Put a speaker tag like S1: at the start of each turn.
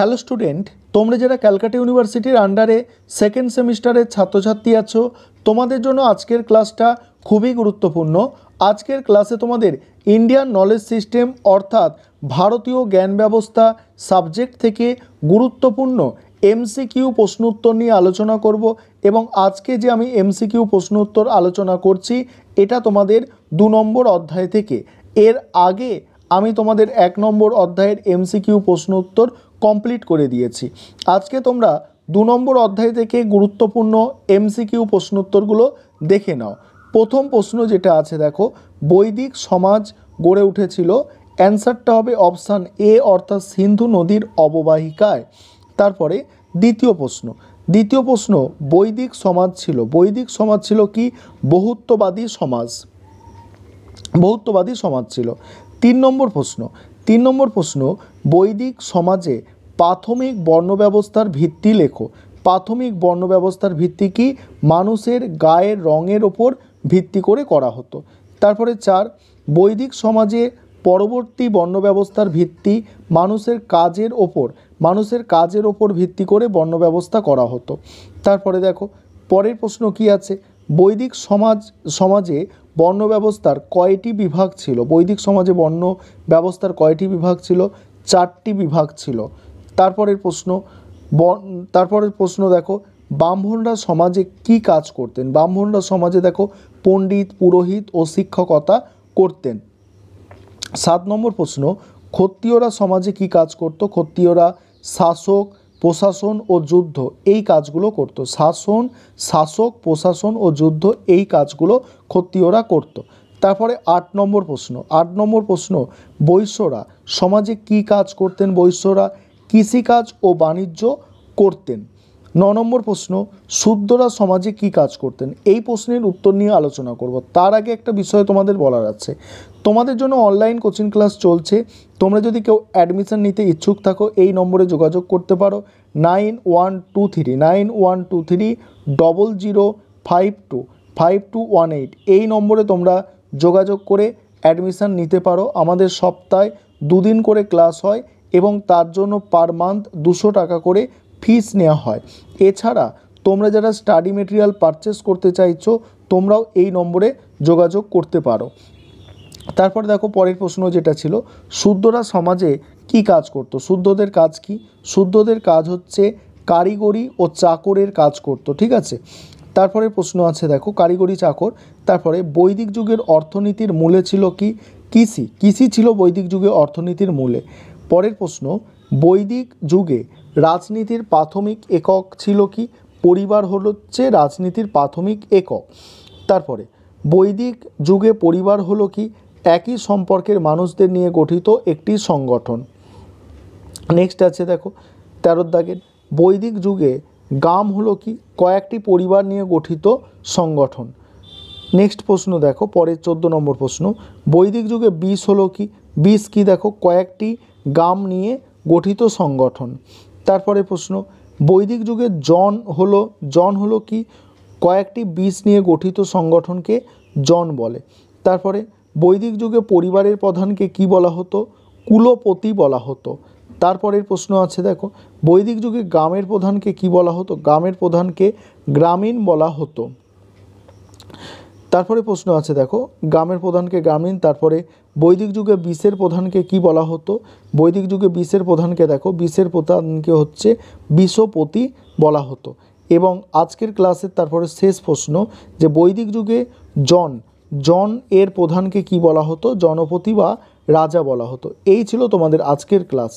S1: hello student তোমরা যারা ক্যালকাটা ইউনিভার্সিটির আন্ডারে সেকেন্ড সেমিস্টারের ছাত্রছাত্রী আছো তোমাদের জন্য আজকের ক্লাসটা খুবই গুরুত্বপূর্ণ আজকের ক্লাসে তোমাদের ইন্ডিয়ান নলেজ সিস্টেম অর্থাৎ ভারতীয় জ্ঞান ব্যবস্থা সাবজেক্ট থেকে গুরুত্বপূর্ণ এমসিকিউ প্রশ্ন উত্তর নিয়ে আলোচনা করব এবং আজকে যে আমি এমসিকিউ প্রশ্ন উত্তর আলোচনা করছি এটা তোমাদের দু নম্বর অধ্যায় থেকে এর আগে আমি তোমাদের এক নম্বর অধ্যায়ের এমসিকিউ প্রশ্ন উত্তর কমপ্লিট করে দিয়েছি আজকে তোমরা দু নম্বর অধ্যায় থেকে গুরুত্বপূর্ণ এমসিকিউ প্রশ্নোত্তরগুলো দেখে নাও প্রথম প্রশ্ন যেটা আছে দেখো বৈদিক সমাজ গড়ে উঠেছিল অ্যান্সারটা হবে অপশান এ অর্থাৎ সিন্ধু নদীর অববাহিকায় তারপরে দ্বিতীয় প্রশ্ন দ্বিতীয় প্রশ্ন বৈদিক সমাজ ছিল বৈদিক সমাজ ছিল কি বহুত্ববাদী সমাজ বহুত্ববাদী সমাজ ছিল তিন নম্বর প্রশ্ন তিন নম্বর প্রশ্ন বৈদিক সমাজে প্রাথমিক বর্ণব্যবস্থার ভিত্তি লেখো প্রাথমিক বর্ণব্যবস্থার ভিত্তি কি মানুষের গায়ের রঙের ওপর ভিত্তি করে করা হতো তারপরে চার বৈদিক সমাজে পরবর্তী বর্ণব্যবস্থার ভিত্তি মানুষের কাজের ওপর মানুষের কাজের ওপর ভিত্তি করে বর্ণব্যবস্থা করা হতো তারপরে দেখো পরের প্রশ্ন কি আছে বৈদিক সমাজ সমাজে বর্ণ ব্যবস্থার কয়টি বিভাগ ছিল বৈদিক সমাজে বর্ণ ব্যবস্থার কয়টি বিভাগ ছিল চারটি বিভাগ ছিল তারপরের প্রশ্ন তারপরের প্রশ্ন দেখো ব্রাহ্মণরা সমাজে কি কাজ করতেন ব্রাহ্মণরা সমাজে দেখো পণ্ডিত পুরোহিত ও শিক্ষকতা করতেন সাত নম্বর প্রশ্ন ক্ষত্রিয়রা সমাজে কি কাজ করত ক্ষত্রিয়রা শাসক প্রশাসন ও যুদ্ধ এই কাজগুলো করত শাসন শাসক প্রশাসন ও যুদ্ধ এই কাজগুলো ক্ষত্রিয়রা করত তারপরে আট নম্বর প্রশ্ন আট নম্বর প্রশ্ন বৈশ্যরা সমাজে কি কাজ করতেন বৈশ্যরা কৃষিকাজ ও বাণিজ্য করতেন ন নম্বর প্রশ্ন শুদ্ধরা সমাজে কি কাজ করতেন এই প্রশ্নের উত্তর নিয়ে আলোচনা করব তার আগে একটা বিষয় তোমাদের বলার আছে তোমাদের জন্য অনলাইন কোচিং ক্লাস চলছে তোমরা যদি কেউ অ্যাডমিশান নিতে ইচ্ছুক থাকো এই নম্বরে যোগাযোগ করতে পারো nine one two three nine one two three double zero five two five two one eight এই নম্বরে তোমরা যোগাযোগ করে অ্যাডমিশান নিতে পারো আমাদের সপ্তাহে দুদিন করে ক্লাস হয় এবং তার জন্য পার মান্থ দুশো টাকা করে ফিস নেওয়া হয় এছাড়া তোমরা যারা স্টাডি মেটেরিয়াল পারচেস করতে চাইছো তোমরাও এই নম্বরে যোগাযোগ করতে পারো তারপর দেখো পরের প্রশ্ন যেটা ছিল শুদ্ধরা সমাজে কি কাজ করত শুদ্ধদের কাজ কি শুদ্ধদের কাজ হচ্ছে কারিগরি ও চাকরের কাজ করত ঠিক আছে তারপরে প্রশ্ন আছে দেখো কারিগরি চাকর তারপরে বৈদিক যুগের অর্থনীতির মূলে ছিল কি কৃষি কৃষি ছিল বৈদিক যুগে অর্থনীতির মূলে পরের প্রশ্ন বৈদিক যুগে রাজনীতির প্রাথমিক একক ছিল কি পরিবার হচ্ছে রাজনীতির প্রাথমিক একক তারপরে বৈদিক যুগে পরিবার হলো কি একই সম্পর্কের মানুষদের নিয়ে গঠিত একটি সংগঠন নেক্সট আছে দেখো তেরোর দাগের বৈদিক যুগে গাম হলো কি কয়েকটি পরিবার নিয়ে গঠিত সংগঠন নেক্সট প্রশ্ন দেখো পরের চোদ্দো নম্বর প্রশ্ন বৈদিক যুগে বিষ হলো কি বিষ কি দেখো কয়েকটি গাম নিয়ে গঠিত সংগঠন তারপরে প্রশ্ন বৈদিক যুগে জন হলো জন হলো কি কয়েকটি বীজ নিয়ে গঠিত সংগঠনকে জন বলে তারপরে বৈদিক যুগে পরিবারের প্রধানকে কি বলা হতো কুলপতি বলা হতো তারপরের প্রশ্ন আছে দেখো বৈদিক যুগে গ্রামের প্রধানকে কি বলা হতো গ্রামের প্রধানকে গ্রামীণ বলা হতো তারপরে প্রশ্ন আছে দেখো গ্রামের প্রধানকে গ্রামীণ তারপরে বৈদিক যুগে বিষের প্রধানকে কি বলা হতো বৈদিক যুগে বিষের প্রধানকে দেখো বিষের প্রধানকে হচ্ছে বিষপতি বলা হতো এবং আজকের ক্লাসের তারপরে শেষ প্রশ্ন যে বৈদিক যুগে জন জন এর প্রধানকে কি বলা হতো জনপতি বা রাজা বলা হতো এই ছিল তোমাদের আজকের ক্লাস